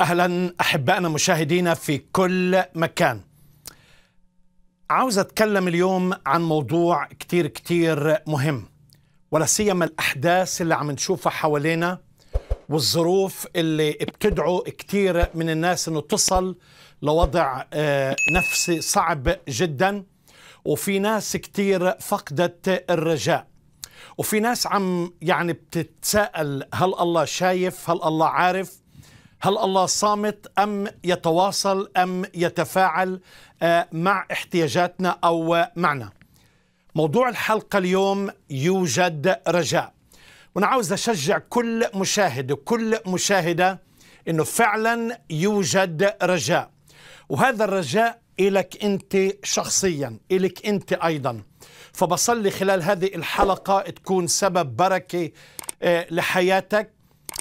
اهلا احبائنا مشاهدينا في كل مكان عاوز اتكلم اليوم عن موضوع كتير كتير مهم ولا سيما الاحداث اللي عم نشوفها حوالينا والظروف اللي بتدعو كتير من الناس انه تصل لوضع آه، نفسي صعب جدا وفي ناس كتير فقدت الرجاء وفي ناس عم يعني بتتساءل هل الله شايف هل الله عارف هل الله صامت ام يتواصل ام يتفاعل آه، مع احتياجاتنا او معنا موضوع الحلقه اليوم يوجد رجاء وانا عاوز اشجع كل مشاهد وكل مشاهده انه فعلا يوجد رجاء وهذا الرجاء إلك أنت شخصيا إلك أنت أيضا فبصلي خلال هذه الحلقة تكون سبب بركة آه، لحياتك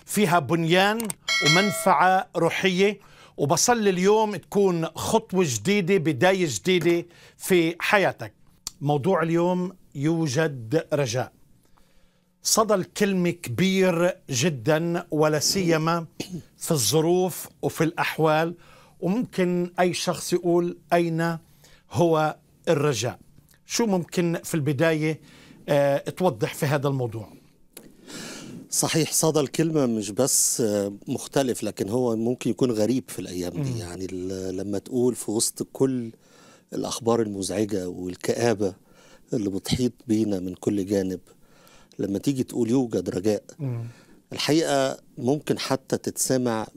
فيها بنيان ومنفعة روحية وبصلي اليوم تكون خطوة جديدة بداية جديدة في حياتك موضوع اليوم يوجد رجاء صدى الكلمة كبير جدا ولا سيما في الظروف وفي الأحوال وممكن أي شخص يقول أين هو الرجاء شو ممكن في البداية آه، توضح في هذا الموضوع صحيح صدى الكلمة مش بس آه، مختلف لكن هو ممكن يكون غريب في الأيام دي يعني لما تقول في وسط كل الأخبار المزعجة والكآبة اللي بتحيط بينا من كل جانب لما تيجي تقول يوجد رجاء الحقيقة ممكن حتى تتسمع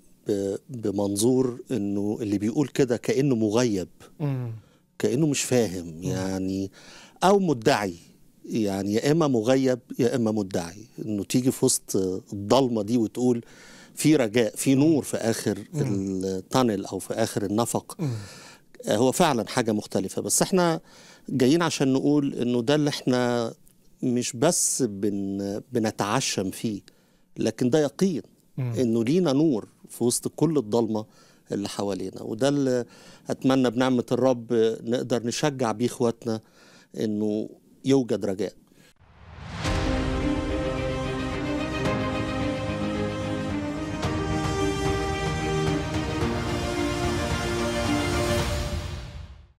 بمنظور انه اللي بيقول كده كأنه مغيب كأنه مش فاهم يعني أو مدعي يعني يا اما مغيب يا اما مدعي انه تيجي في وسط الضلمه دي وتقول في رجاء في نور في اخر التانل او في اخر النفق آه، هو فعلا حاجه مختلفه بس احنا جايين عشان نقول انه ده اللي احنا مش بس بن بنتعشم فيه لكن ده يقين انه لينا نور في وسط كل الضلمه اللي حوالينا وده اللي اتمنى بنعمه الرب نقدر نشجع بيه اخواتنا انه yoga dragão.